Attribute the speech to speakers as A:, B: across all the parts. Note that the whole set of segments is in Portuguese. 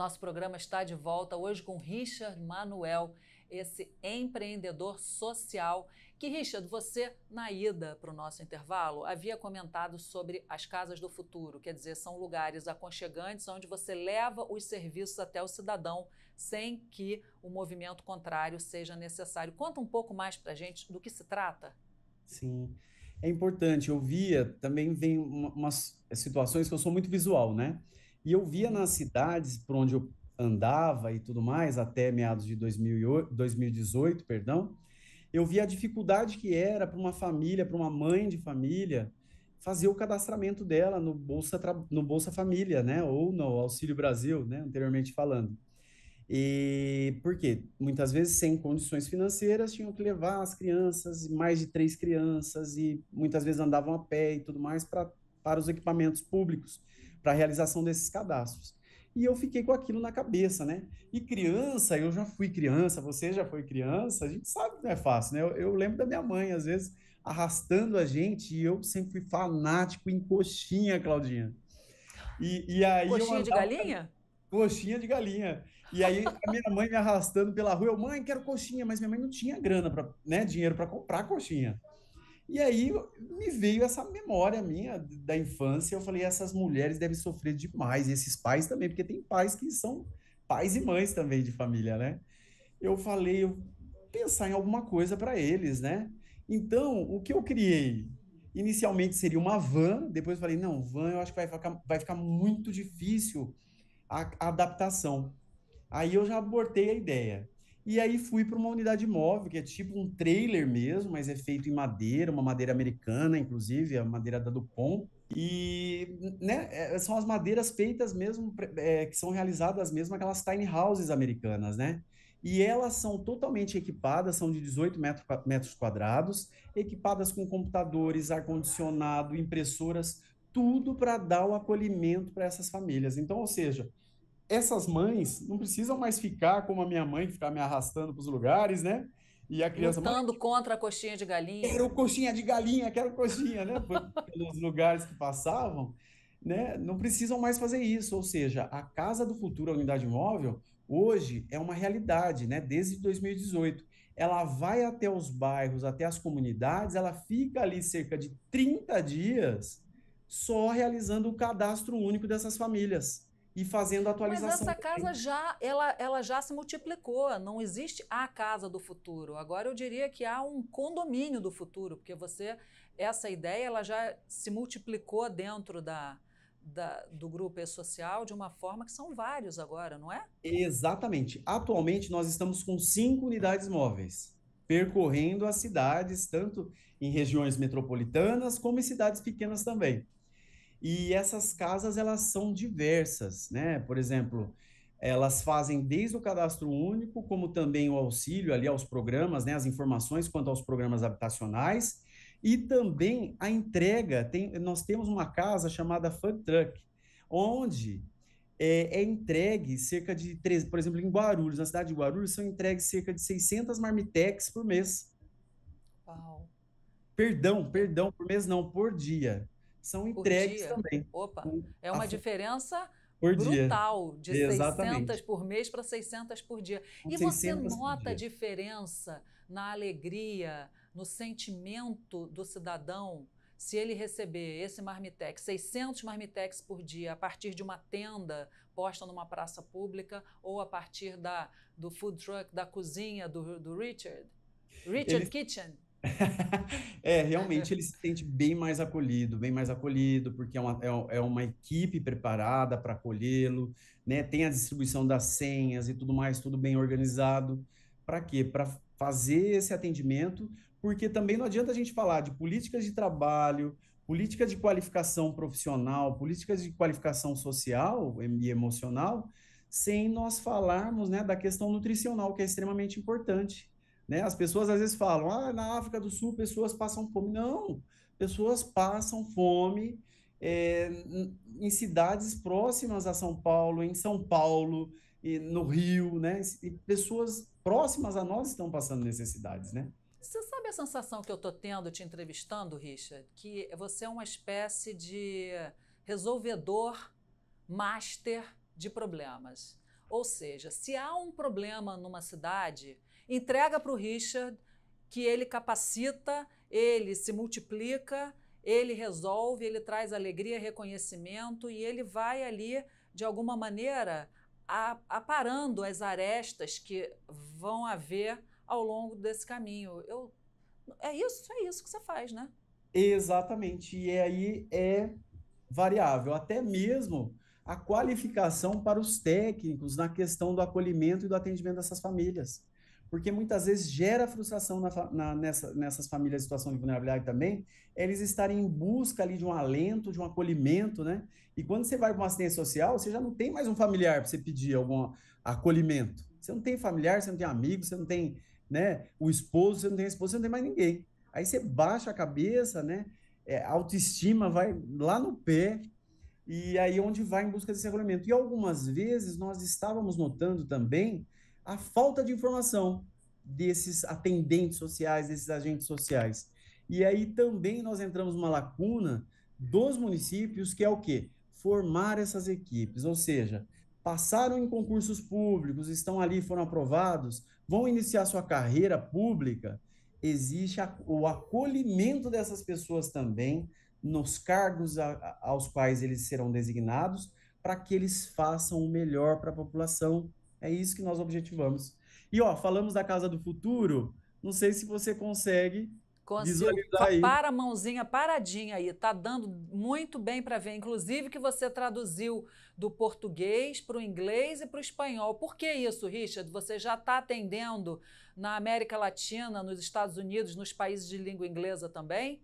A: Nosso programa está de volta hoje com Richard Manuel, esse empreendedor social que, Richard, você, na ida para o nosso intervalo, havia comentado sobre as casas do futuro, quer dizer, são lugares aconchegantes onde você leva os serviços até o cidadão sem que o movimento contrário seja necessário. Conta um pouco mais para a gente do que se trata.
B: Sim, é importante. Eu via, também vem umas situações que eu sou muito visual, né? E eu via nas cidades por onde eu andava e tudo mais, até meados de 2008, 2018, perdão, eu via a dificuldade que era para uma família, para uma mãe de família, fazer o cadastramento dela no Bolsa, no Bolsa Família, né? Ou no Auxílio Brasil, né? Anteriormente falando. E quê? muitas vezes sem condições financeiras tinham que levar as crianças, mais de três crianças, e muitas vezes andavam a pé e tudo mais pra, para os equipamentos públicos para a realização desses cadastros. E eu fiquei com aquilo na cabeça, né? E criança, eu já fui criança, você já foi criança, a gente sabe que não é fácil, né? Eu, eu lembro da minha mãe, às vezes, arrastando a gente, e eu sempre fui fanático em coxinha, Claudinha. E, e aí coxinha andava... de galinha? Coxinha de galinha. E aí a minha mãe me arrastando pela rua, eu, mãe, quero coxinha, mas minha mãe não tinha grana, pra, né, dinheiro para comprar coxinha. E aí me veio essa memória minha da infância. Eu falei, essas mulheres devem sofrer demais, e esses pais também, porque tem pais que são pais e mães também de família, né? Eu falei, eu pensar em alguma coisa para eles, né? Então, o que eu criei? Inicialmente seria uma van, depois eu falei, não, van eu acho que vai ficar, vai ficar muito difícil a, a adaptação. Aí eu já abortei a ideia. E aí fui para uma unidade móvel, que é tipo um trailer mesmo, mas é feito em madeira, uma madeira americana, inclusive, a madeira da Dupont. E né, é, é, são as madeiras feitas mesmo, é, que são realizadas mesmo aquelas tiny houses americanas, né? E elas são totalmente equipadas, são de 18 metro, metros quadrados, equipadas com computadores, ar-condicionado, impressoras, tudo para dar o acolhimento para essas famílias. Então, ou seja, essas mães não precisam mais ficar como a minha mãe, que ficar me arrastando para os lugares, né? E a criança. Lutando
A: contra a coxinha de galinha. Quero coxinha de galinha, quero coxinha,
B: né? Pelos lugares que passavam, né? Não precisam mais fazer isso. Ou seja, a casa do futuro, a unidade móvel, hoje é uma realidade, né? Desde 2018. Ela vai até os bairros, até as comunidades, ela fica ali cerca de 30 dias só realizando o cadastro único dessas famílias e fazendo atualização. Mas essa casa já,
A: ela, ela já se multiplicou, não existe a casa do futuro. Agora eu diria que há um condomínio do futuro, porque você essa ideia ela já se multiplicou dentro da, da, do grupo E-Social de uma forma que são vários agora, não é?
B: Exatamente. Atualmente nós estamos com cinco unidades móveis, percorrendo as cidades, tanto em regiões metropolitanas como em cidades pequenas também. E essas casas elas são diversas, né? Por exemplo, elas fazem desde o cadastro único, como também o auxílio ali aos programas, né, as informações quanto aos programas habitacionais, e também a entrega. Tem, nós temos uma casa chamada Fun Truck, onde é, é entregue cerca de, 13, por exemplo, em Guarulhos, na cidade de Guarulhos, são entregues cerca de 600 marmitex por mês. Uau! Perdão, perdão, por mês não, por dia
A: são entregues também. Opa, é uma a... Assim, diferença por brutal, dia. de Exatamente. 600 por mês para 600 por dia. Com e você nota a diferença na alegria, no sentimento do cidadão se ele receber esse marmitex, 600 marmitex por dia, a partir de uma tenda posta numa praça pública ou a partir da, do food truck, da cozinha do, do Richard? Richard ele... Kitchen.
B: é, realmente ele se sente bem mais acolhido, bem mais acolhido, porque é uma, é, é uma equipe preparada para acolhê-lo, né? Tem a distribuição das senhas e tudo mais, tudo bem organizado. Para quê? Para fazer esse atendimento, porque também não adianta a gente falar de políticas de trabalho, políticas de qualificação profissional, políticas de qualificação social e emocional, sem nós falarmos né, da questão nutricional, que é extremamente importante. Né? As pessoas às vezes falam, ah, na África do Sul pessoas passam fome. Não, pessoas passam fome é, em cidades próximas a São Paulo, em São Paulo, e no Rio, né? E pessoas próximas a nós estão passando necessidades, né?
A: Você sabe a sensação que eu tô tendo te entrevistando, Richard? Que você é uma espécie de resolvedor master de problemas. Ou seja, se há um problema numa cidade, entrega para o Richard, que ele capacita, ele se multiplica, ele resolve, ele traz alegria, reconhecimento e ele vai ali, de alguma maneira, aparando as arestas que vão haver ao longo desse caminho. Eu, é isso, é isso que você faz, né?
B: Exatamente. E aí é variável. Até mesmo a qualificação para os técnicos na questão do acolhimento e do atendimento dessas famílias. Porque muitas vezes gera frustração na, na, nessa, nessas famílias em situação de vulnerabilidade também, eles estarem em busca ali de um alento, de um acolhimento, né? E quando você vai para uma assistência social, você já não tem mais um familiar para você pedir algum acolhimento. Você não tem familiar, você não tem amigo, você não tem né, o esposo, você não tem a esposa, você não tem mais ninguém. Aí você baixa a cabeça, né? É, a autoestima vai lá no pé, e aí é onde vai em busca desse regulamento. E algumas vezes nós estávamos notando também a falta de informação desses atendentes sociais, desses agentes sociais. E aí também nós entramos numa lacuna dos municípios, que é o quê? Formar essas equipes, ou seja, passaram em concursos públicos, estão ali, foram aprovados, vão iniciar sua carreira pública, existe a, o acolhimento dessas pessoas também, nos cargos a, a, aos quais eles serão designados, para que eles façam o melhor para a população. É isso que nós objetivamos. E ó, falamos da Casa do
A: Futuro, não sei se
B: você consegue
A: visualizar aí. Para a mãozinha paradinha aí, tá dando muito bem para ver, inclusive que você traduziu do português para o inglês e para o espanhol. Por que isso, Richard? Você já está atendendo na América Latina, nos Estados Unidos, nos países de língua inglesa também?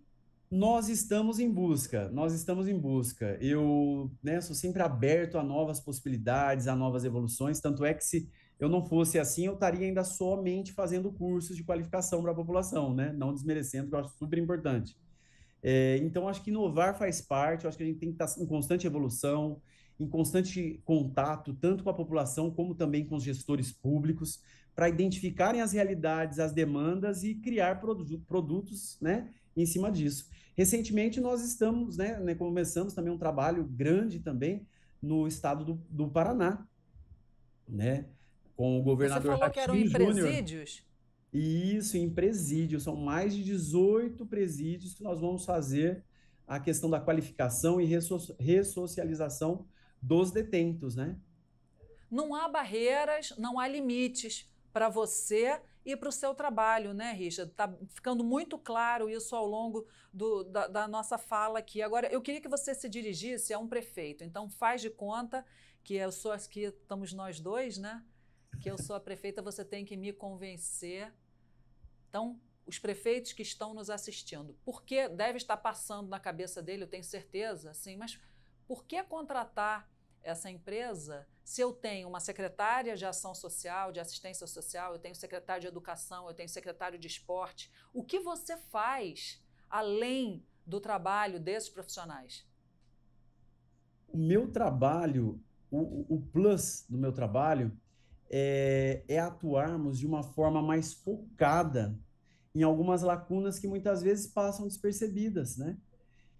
A: nós
B: estamos em busca, nós estamos em busca. Eu né, sou sempre aberto a novas possibilidades, a novas evoluções, tanto é que se eu não fosse assim, eu estaria ainda somente fazendo cursos de qualificação para a população, né? Não desmerecendo, que eu acho super importante. É, então, acho que inovar faz parte, eu acho que a gente tem que estar em constante evolução, em constante contato, tanto com a população como também com os gestores públicos, para identificarem as realidades, as demandas e criar produ produtos né, em cima disso. Recentemente nós estamos, né, né começamos também um trabalho grande também no estado do, do Paraná, né, com o governador Você falou Ratinho que eram em presídios? Júnior. Isso, em São mais de 18 presídios que nós vamos fazer a questão da qualificação e ressocialização dos detentos, né?
A: Não há barreiras, não há limites para você e para o seu trabalho, né, Richard? Está ficando muito claro isso ao longo do, da, da nossa fala aqui. Agora, eu queria que você se dirigisse a um prefeito. Então, faz de conta que eu sou aqui, estamos nós dois, né? Que eu sou a prefeita, você tem que me convencer. Então, os prefeitos que estão nos assistindo, porque deve estar passando na cabeça dele, eu tenho certeza, Sim, mas por que contratar essa empresa se eu tenho uma secretária de ação social, de assistência social, eu tenho secretário de educação, eu tenho secretário de esporte, o que você faz além do trabalho desses profissionais?
B: O meu trabalho, o, o plus do meu trabalho é, é atuarmos de uma forma mais focada em algumas lacunas que muitas vezes passam despercebidas, né?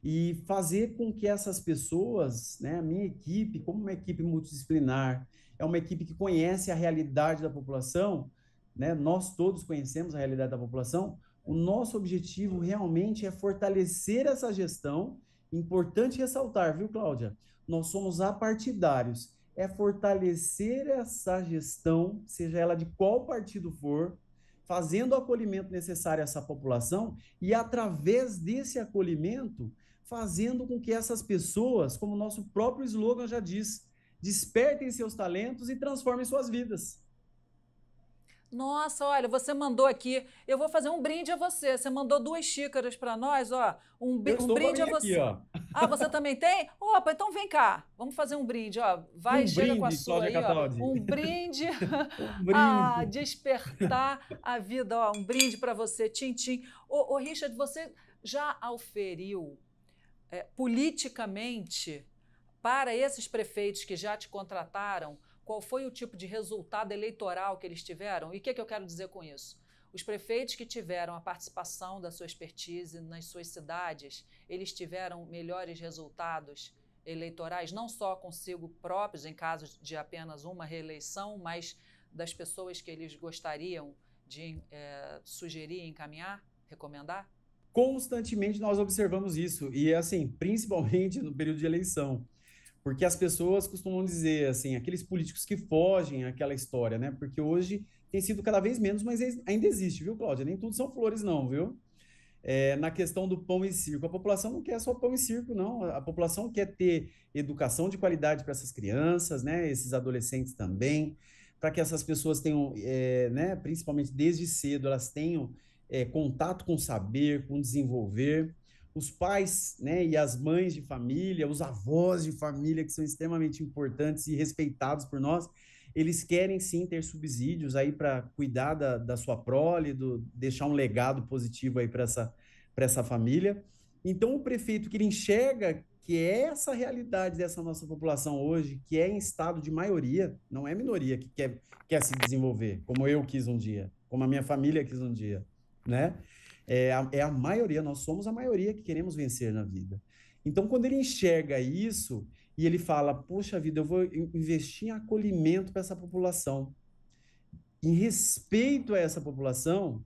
B: e fazer com que essas pessoas, né, a minha equipe, como uma equipe multidisciplinar, é uma equipe que conhece a realidade da população, né, nós todos conhecemos a realidade da população, o nosso objetivo realmente é fortalecer essa gestão. Importante ressaltar, viu, Cláudia? Nós somos apartidários. É fortalecer essa gestão, seja ela de qual partido for, fazendo o acolhimento necessário a essa população e, através desse acolhimento, fazendo com que essas pessoas, como o nosso próprio slogan já diz, despertem seus talentos e transformem suas vidas.
A: Nossa, olha, você mandou aqui. Eu vou fazer um brinde a você. Você mandou duas xícaras para nós, ó. Um, um brinde a você. Aqui, ah, você também tem? Opa, então vem cá. Vamos fazer um brinde, ó. Vai, um chega brinde, com a sua Cláudia aí, Cataldi. ó. Um brinde, um brinde. a despertar a vida, ó. Um brinde para você, Tintim. Ô, ô, Richard, você já auferiu é, politicamente, para esses prefeitos que já te contrataram, qual foi o tipo de resultado eleitoral que eles tiveram? E o que, é que eu quero dizer com isso? Os prefeitos que tiveram a participação da sua expertise nas suas cidades, eles tiveram melhores resultados eleitorais, não só consigo próprios, em casos de apenas uma reeleição, mas das pessoas que eles gostariam de é, sugerir, encaminhar, recomendar?
B: Constantemente nós observamos isso, e assim, principalmente no período de eleição, porque as pessoas costumam dizer, assim, aqueles políticos que fogem àquela história, né? Porque hoje tem sido cada vez menos, mas ainda existe, viu, Cláudia? Nem tudo são flores, não, viu? É, na questão do pão e circo. A população não quer só pão e circo, não. A população quer ter educação de qualidade para essas crianças, né? Esses adolescentes também, para que essas pessoas tenham, é, né? Principalmente desde cedo, elas tenham é, contato com saber, com desenvolver. Os pais né, e as mães de família, os avós de família, que são extremamente importantes e respeitados por nós, eles querem sim ter subsídios aí para cuidar da, da sua prole, do, deixar um legado positivo aí para essa, essa família. Então, o prefeito que ele enxerga que é essa realidade dessa nossa população hoje, que é em estado de maioria, não é minoria que quer, quer se desenvolver, como eu quis um dia, como a minha família quis um dia né? É a, é a maioria, nós somos a maioria que queremos vencer na vida. Então, quando ele enxerga isso e ele fala: Poxa vida, eu vou investir em acolhimento para essa população, em respeito a essa população,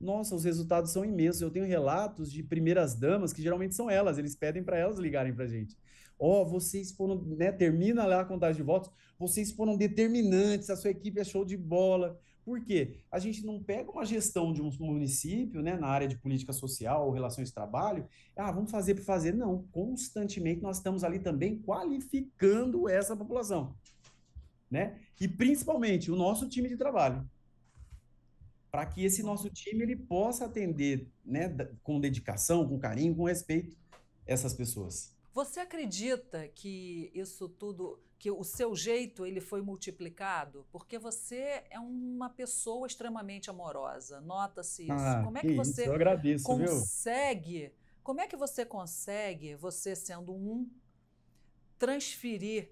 B: nossa, os resultados são imensos. Eu tenho relatos de primeiras damas, que geralmente são elas, eles pedem para elas ligarem para a gente. Ó, oh, vocês foram, né, termina lá a contagem de votos, vocês foram determinantes, a sua equipe é show de bola. Porque a gente não pega uma gestão de um município, né, na área de política social ou relações de trabalho, ah, vamos fazer para fazer. Não, constantemente nós estamos ali também qualificando essa população. Né? E principalmente o nosso time de trabalho. Para que esse nosso time ele possa atender né, com dedicação, com carinho, com respeito essas pessoas.
A: Você acredita que isso tudo, que o seu jeito ele foi multiplicado? Porque você é uma pessoa extremamente amorosa. Nota-se isso. Ah, como é que, que você isso, agradeço, consegue? Viu? Como é que você consegue, você sendo um, transferir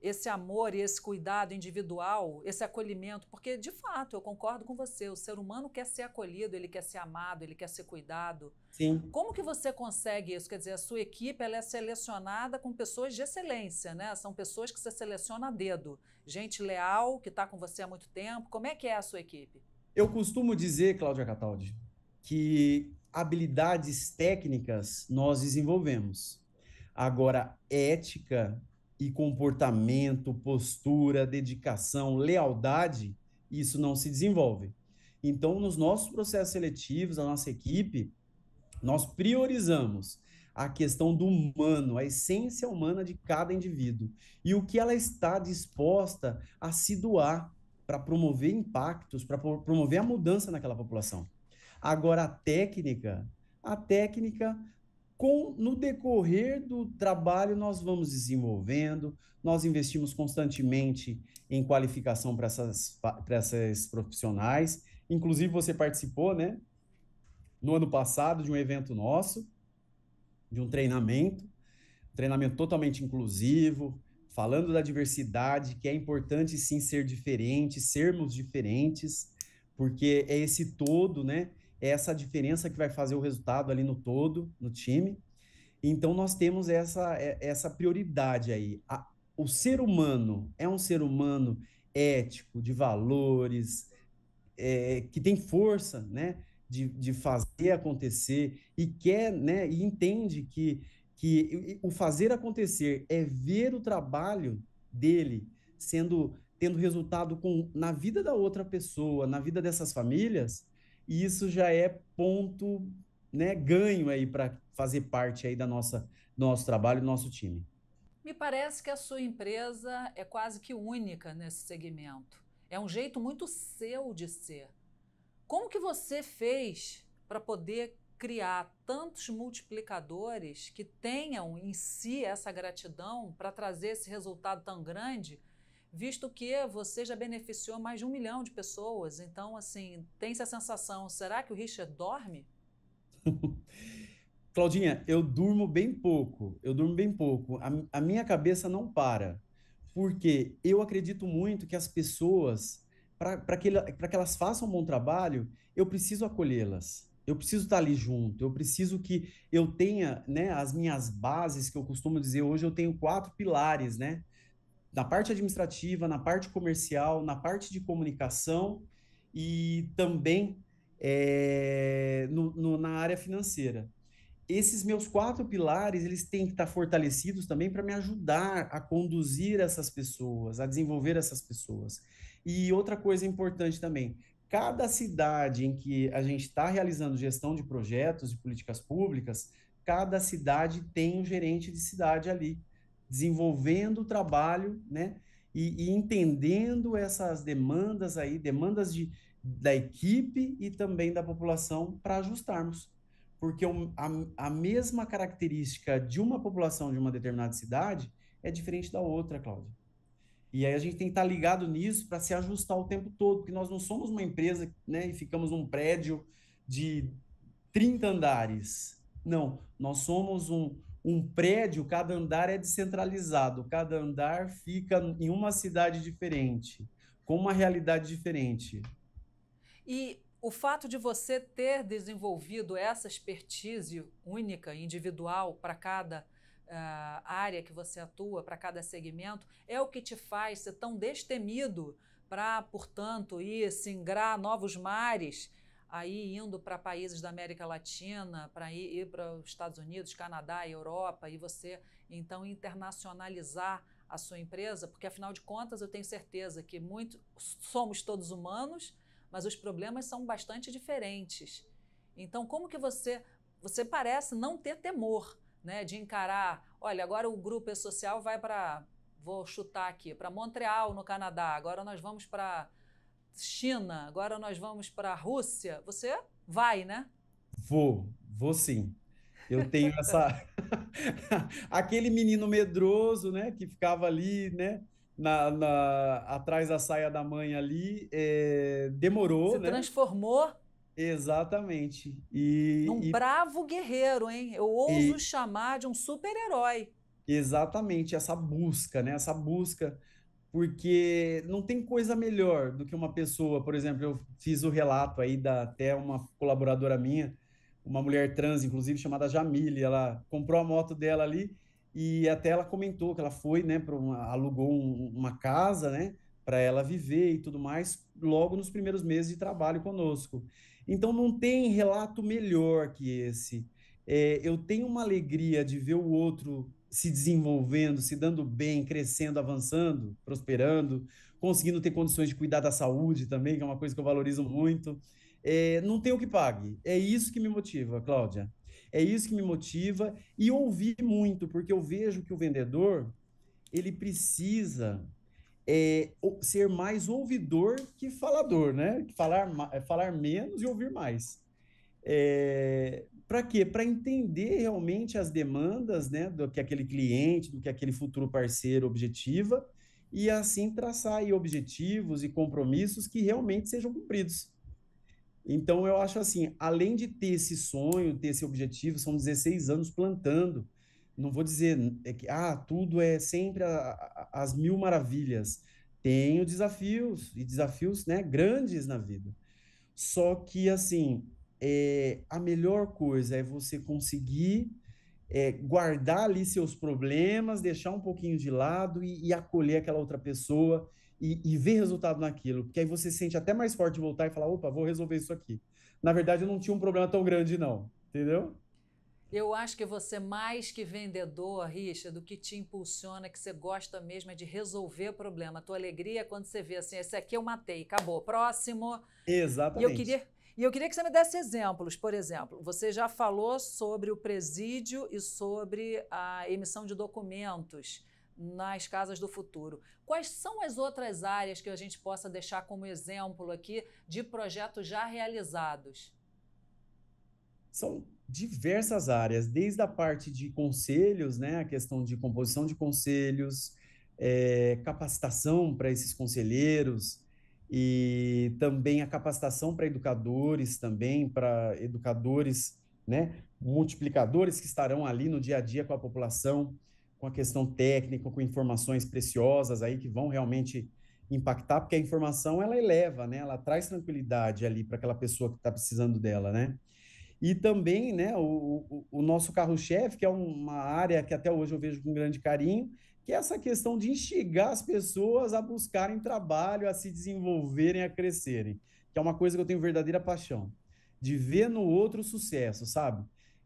A: esse amor e esse cuidado individual, esse acolhimento, porque de fato eu concordo com você, o ser humano quer ser acolhido, ele quer ser amado, ele quer ser cuidado. Sim. Como que você consegue isso? Quer dizer, a sua equipe ela é selecionada com pessoas de excelência, né? São pessoas que você seleciona a dedo, gente leal que está com você há muito tempo. Como é que é a sua equipe?
B: Eu costumo dizer, Cláudia Cataldi, que habilidades técnicas nós desenvolvemos. Agora, ética e comportamento, postura, dedicação, lealdade, isso não se desenvolve. Então, nos nossos processos seletivos, a nossa equipe, nós priorizamos a questão do humano, a essência humana de cada indivíduo e o que ela está disposta a se doar para promover impactos, para promover a mudança naquela população. Agora, a técnica, a técnica com no decorrer do trabalho nós vamos desenvolvendo, nós investimos constantemente em qualificação para essas para essas profissionais. Inclusive você participou, né, no ano passado de um evento nosso, de um treinamento, um treinamento totalmente inclusivo, falando da diversidade, que é importante sim ser diferente, sermos diferentes, porque é esse todo, né, é essa diferença que vai fazer o resultado ali no todo, no time. Então, nós temos essa, é, essa prioridade aí. A, o ser humano é um ser humano ético, de valores, é, que tem força, né? De, de fazer acontecer e quer, né, e entende que, que o fazer acontecer é ver o trabalho dele sendo tendo resultado com, na vida da outra pessoa, na vida dessas famílias, e isso já é ponto né, ganho aí para fazer parte aí da nossa nosso trabalho, nosso time.
A: Me parece que a sua empresa é quase que única nesse segmento. É um jeito muito seu de ser. Como que você fez para poder criar tantos multiplicadores que tenham em si essa gratidão para trazer esse resultado tão grande visto que você já beneficiou mais de um milhão de pessoas. Então, assim, tem essa sensação: será que o Richard dorme?
B: Claudinha, eu durmo bem pouco. Eu durmo bem pouco. A, a minha cabeça não para. Porque eu acredito muito que as pessoas, para que, que elas façam um bom trabalho, eu preciso acolhê-las. Eu preciso estar ali junto, eu preciso que eu tenha né, as minhas bases, que eu costumo dizer hoje, eu tenho quatro pilares, né? na parte administrativa, na parte comercial, na parte de comunicação e também é, no, no, na área financeira. Esses meus quatro pilares, eles têm que estar fortalecidos também para me ajudar a conduzir essas pessoas, a desenvolver essas pessoas. E outra coisa importante também, cada cidade em que a gente está realizando gestão de projetos e políticas públicas, cada cidade tem um gerente de cidade ali desenvolvendo o trabalho, né? E, e, entendendo essas demandas aí, demandas de, da equipe e também da população para ajustarmos. Porque a, a mesma característica de uma população de uma determinada cidade é diferente da outra, Cláudia. E aí a gente tem que estar ligado nisso para se ajustar o tempo todo, porque nós não somos uma empresa né, e ficamos num prédio de 30 andares. Não, nós somos um, um prédio, cada andar é descentralizado, cada andar fica em uma cidade diferente, com uma realidade diferente.
A: E o fato de você ter desenvolvido essa expertise única, individual, para cada uh, área que você atua, para cada segmento, é o que te faz ser tão destemido para, portanto, ir singrar novos mares aí indo para países da América Latina, para ir, ir para os Estados Unidos, Canadá, Europa, e você então internacionalizar a sua empresa, porque afinal de contas eu tenho certeza que muito, somos todos humanos, mas os problemas são bastante diferentes. Então, como que você você parece não ter temor, né, de encarar, olha, agora o grupo social vai para vou chutar aqui, para Montreal, no Canadá. Agora nós vamos para China, agora nós vamos para a Rússia. Você vai, né?
B: Vou, vou sim. Eu tenho essa. Aquele menino medroso, né, que ficava ali, né, na, na... atrás da saia da mãe ali, é... demorou. Se né?
A: transformou.
B: Exatamente. E, um e...
A: bravo guerreiro, hein? Eu ouso e... chamar de um super-herói.
B: Exatamente, essa busca, né? Essa busca porque não tem coisa melhor do que uma pessoa, por exemplo, eu fiz o relato aí da até uma colaboradora minha, uma mulher trans, inclusive, chamada Jamile, ela comprou a moto dela ali e até ela comentou que ela foi, né, para alugou um, uma casa, né, para ela viver e tudo mais, logo nos primeiros meses de trabalho conosco. Então não tem relato melhor que esse. É, eu tenho uma alegria de ver o outro se desenvolvendo, se dando bem, crescendo, avançando, prosperando, conseguindo ter condições de cuidar da saúde também, que é uma coisa que eu valorizo muito. É, não tem o que pague. É isso que me motiva, Cláudia. É isso que me motiva e ouvir muito, porque eu vejo que o vendedor ele precisa é, ser mais ouvidor que falador, né? Falar, é, falar menos e ouvir mais. É, para quê? Para entender realmente as demandas né, do que aquele cliente, do que aquele futuro parceiro objetiva, e assim traçar objetivos e compromissos que realmente sejam cumpridos. Então, eu acho assim, além de ter esse sonho, ter esse objetivo, são 16 anos plantando, não vou dizer é que ah, tudo é sempre a, a, as mil maravilhas. Tenho desafios e desafios né, grandes na vida. Só que assim, é, a melhor coisa é você conseguir é, guardar ali seus problemas, deixar um pouquinho de lado e, e acolher aquela outra pessoa e, e, ver resultado naquilo, porque aí você sente até mais forte de voltar e falar, opa, vou resolver isso aqui. Na verdade, eu não tinha um problema tão grande não, entendeu?
A: Eu acho que você é mais que vendedor, Richard, do que te impulsiona, que você gosta mesmo é de resolver o problema. A tua alegria é quando você vê assim, esse aqui eu matei, acabou, próximo. Exatamente. E eu queria e eu queria que você me desse exemplos. Por exemplo, você já falou sobre o presídio e sobre a emissão de documentos nas casas do futuro. Quais são as outras áreas que a gente possa deixar como exemplo aqui de projetos já realizados?
B: São diversas áreas, desde a parte de conselhos, né, a questão de composição de conselhos, é, capacitação para esses conselheiros, e também a capacitação para educadores, também para educadores, né, multiplicadores que estarão ali no dia a dia com a população, com a questão técnica, com informações preciosas aí que vão realmente impactar, porque a informação ela eleva, né, ela traz tranquilidade ali para aquela pessoa que está precisando dela, né. E também, né, o, o, o nosso carro-chefe, que é uma área que até hoje eu vejo com grande carinho, que é essa questão de instigar as pessoas a buscarem trabalho, a se desenvolverem, a crescerem, que é uma coisa que eu tenho verdadeira paixão, de ver no outro sucesso, sabe?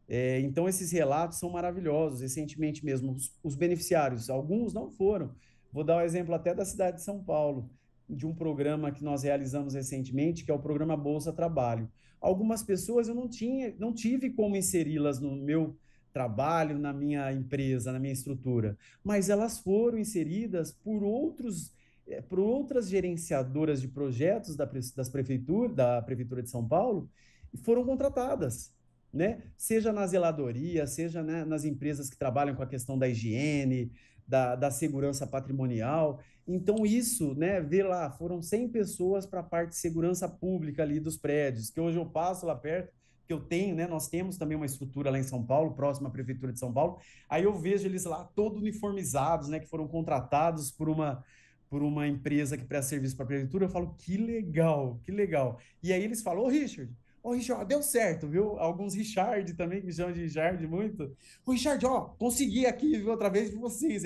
B: É, então, esses relatos são maravilhosos. Recentemente mesmo, os, os beneficiários, alguns não foram. Vou dar o um exemplo até da cidade de São Paulo, de um programa que nós realizamos recentemente, que é o programa Bolsa Trabalho. Algumas pessoas eu não tinha, não tive como inseri-las no meu trabalho, na minha empresa, na minha estrutura, mas elas foram inseridas por outros eh, por outras gerenciadoras de projetos da, das prefeitura, da prefeitura de São Paulo e foram contratadas, né? Seja na zeladoria, seja né, nas empresas que trabalham com a questão da higiene, da, da segurança patrimonial. Então isso, né? Vê lá, foram 100 pessoas para a parte de segurança pública ali dos prédios, que hoje eu passo lá perto que eu tenho, né? Nós temos também uma estrutura lá em São Paulo, próxima à prefeitura de São Paulo. Aí eu vejo eles lá todos uniformizados, né? Que foram contratados por uma por uma empresa que presta serviço para a prefeitura. Eu falo que legal, que legal. E aí eles falam, ô Richard, Ô, oh, Richard, deu certo, viu? Alguns Richard também, que me chamam de Richard muito. Ô, Richard, ó, consegui aqui viu, outra vez com vocês.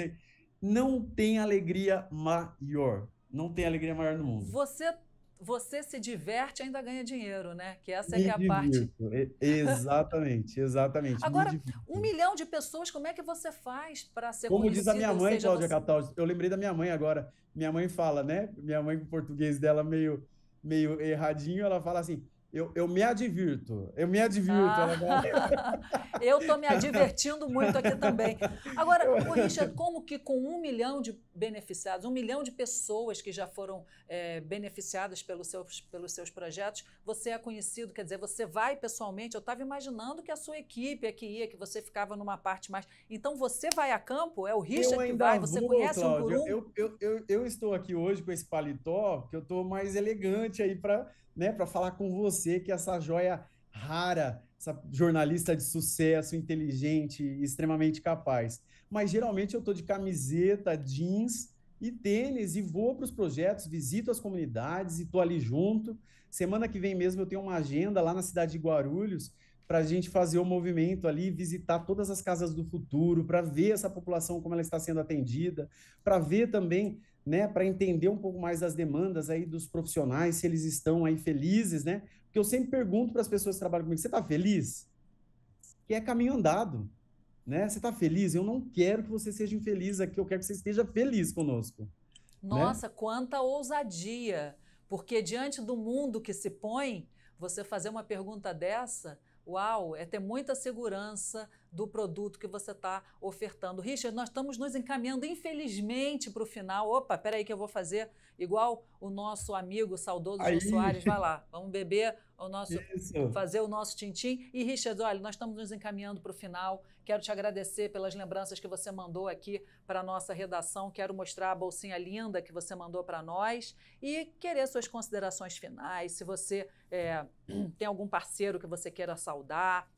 B: Não tem alegria maior. Não tem alegria maior no mundo.
A: Você você se diverte e ainda ganha dinheiro, né? Que essa é, que é a divirto.
B: parte. Exatamente, exatamente. Agora,
A: um milhão de pessoas, como é que você faz para ser Como diz a minha mãe, Cláudia você...
B: Cataldi, eu lembrei da minha mãe agora. Minha mãe fala, né? Minha mãe, com o português dela meio, meio erradinho, ela fala assim. Eu, eu me advirto, eu me advirto. Ah.
A: eu estou me advertindo
B: muito aqui também.
A: Agora, Richard, como que com um milhão de beneficiados, um milhão de pessoas que já foram é, beneficiadas pelos seus, pelos seus projetos, você é conhecido, quer dizer, você vai pessoalmente. Eu estava imaginando que a sua equipe é que ia, que você ficava numa parte mais. Então você vai a campo, é o Richard que vai, você vou, conhece Cláudia, um por um. Eu,
B: eu, eu, eu, estou aqui hoje com esse paletó, que eu estou mais elegante aí para né, falar com você, que é essa joia rara, essa jornalista de sucesso, inteligente, extremamente capaz mas geralmente eu estou de camiseta, jeans e tênis e vou para os projetos, visito as comunidades e estou ali junto. Semana que vem mesmo eu tenho uma agenda lá na cidade de Guarulhos para a gente fazer o movimento ali, visitar todas as casas do futuro, para ver essa população como ela está sendo atendida, para ver também, né, para entender um pouco mais das demandas aí dos profissionais, se eles estão aí felizes, né? Porque eu sempre pergunto para as pessoas que trabalham comigo, você está feliz? Que é caminho andado né? Você está feliz? Eu não quero que você seja infeliz aqui, eu quero que você esteja feliz conosco. Né? Nossa,
A: né? quanta ousadia! Porque diante do mundo que se põe, você fazer uma pergunta dessa, uau, é ter muita segurança, do produto que você está ofertando. Richard, nós estamos nos encaminhando, infelizmente, para o final. Opa, peraí que eu vou fazer igual o nosso amigo saudoso Aí. Soares. Vai lá, vamos beber o nosso, Isso. fazer o nosso tintim. E, Richard, olha, nós estamos nos encaminhando para o final. Quero te agradecer pelas lembranças que você mandou aqui para a nossa redação. Quero mostrar a bolsinha linda que você mandou para nós e querer suas considerações finais. Se você é, tem algum parceiro que você queira saudar,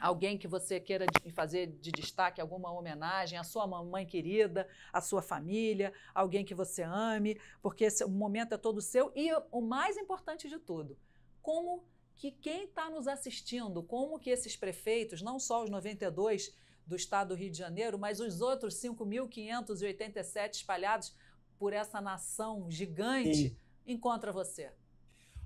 A: alguém que você queira fazer de destaque, alguma homenagem, à sua mamãe querida, à sua família, alguém que você ame, porque esse momento é todo seu. E o mais importante de tudo, como que quem está nos assistindo, como que esses prefeitos, não só os 92 do estado do Rio de Janeiro, mas os outros 5.587 espalhados por essa nação gigante, Sim. encontra você?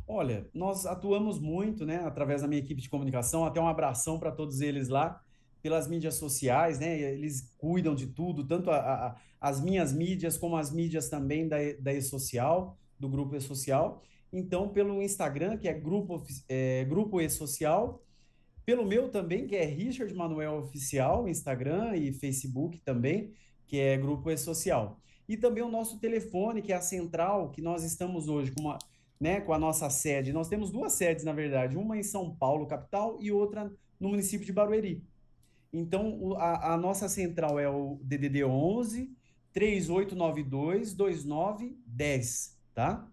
B: Olha, nós atuamos muito, né, através da minha equipe de comunicação, até um abração para todos eles lá, pelas mídias sociais, né, eles cuidam de tudo, tanto a, a, as minhas mídias, como as mídias também da, da E-Social, do Grupo E-Social, então pelo Instagram, que é Grupo, é, grupo E-Social, pelo meu também, que é Richard Manuel Oficial, Instagram e Facebook também, que é Grupo E-Social. E também o nosso telefone, que é a central, que nós estamos hoje com uma né, com a nossa sede. Nós temos duas sedes, na verdade, uma em São Paulo, capital, e outra no município de Barueri. Então, a, a nossa central é o DDD 11 3892 2910, tá?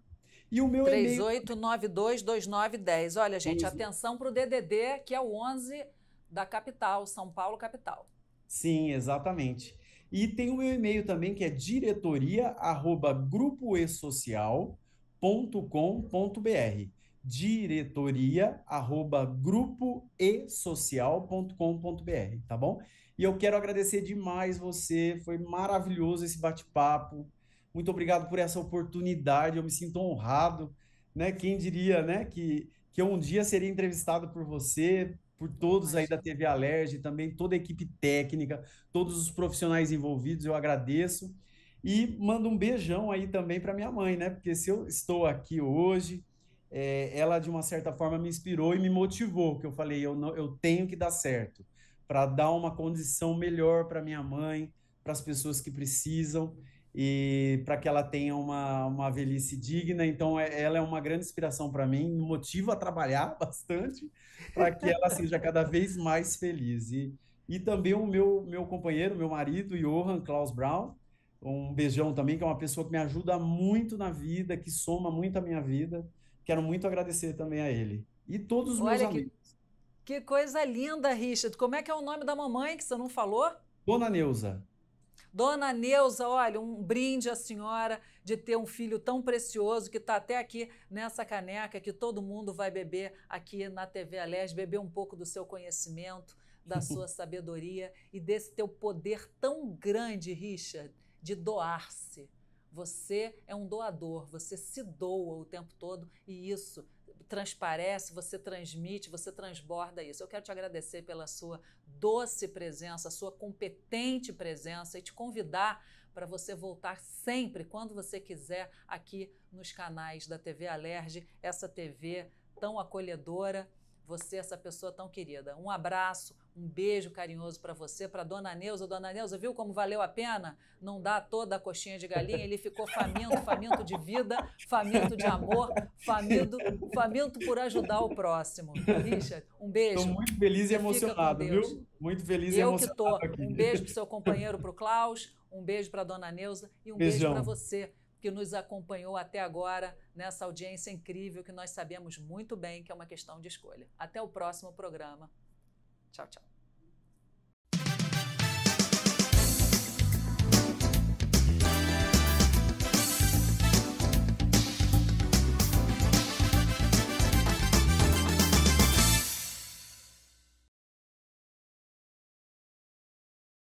A: E o meu e-mail 38922910. Olha, gente, 11. atenção para o DDD, que é o 11 da capital, São Paulo capital.
B: Sim, exatamente. E tem o meu e-mail também, que é diretoria diretoria@grupoesocial.com.br. diretoria@grupoesocial.com.br, tá bom? E eu quero agradecer demais você, foi maravilhoso esse bate-papo. Muito obrigado por essa oportunidade, eu me sinto honrado, né? Quem diria, né, que que eu um dia seria entrevistado por você, por todos aí da TV Alerj, também toda a equipe técnica, todos os profissionais envolvidos, eu agradeço. E mando um beijão aí também para minha mãe, né? Porque se eu estou aqui hoje, é, ela de uma certa forma me inspirou e me motivou, que eu falei, eu, não, eu tenho que dar certo para dar uma condição melhor para minha mãe, para as pessoas que precisam e para que ela tenha uma, uma velhice digna. Então, é, ela é uma grande inspiração para mim, me motiva a trabalhar bastante para que ela seja cada vez mais feliz. E, e também o meu, meu companheiro, meu marido, Johan Klaus Brown, um beijão também, que é uma pessoa que me ajuda muito na vida, que soma muito a minha vida. Quero muito agradecer também a ele. E todos os Olha meus que, amigos.
A: Que coisa linda, Richard. Como é que é o nome da mamãe que você não falou?
B: Dona Neuza.
A: Dona Neuza, olha, um brinde à senhora de ter um filho tão precioso que está até aqui nessa caneca que todo mundo vai beber aqui na TV Alés, beber um pouco do seu conhecimento, da sua sabedoria e desse teu poder tão grande, Richard, de doar-se. Você é um doador, você se doa o tempo todo e isso transparece, você transmite, você transborda isso. Eu quero te agradecer pela sua doce presença, sua competente presença e te convidar para você voltar sempre, quando você quiser, aqui nos canais da TV Alerge, essa TV tão acolhedora, você, essa pessoa tão querida. Um abraço, um beijo carinhoso para você, para dona Neuza. Dona Neuza, viu como valeu a pena não dá toda a coxinha de galinha? Ele ficou faminto, faminto de vida, faminto de amor, faminto, faminto por ajudar o próximo. Richard, um beijo. Estou muito
B: feliz e emocionado, viu? Muito feliz e, e emocionado. Eu que estou. Um beijo para seu
A: companheiro, para o Klaus, um beijo para dona Neuza e um Beijão. beijo para você que nos acompanhou até agora nessa audiência incrível que nós sabemos muito bem que é uma questão de escolha. Até o próximo programa. Chao, chao.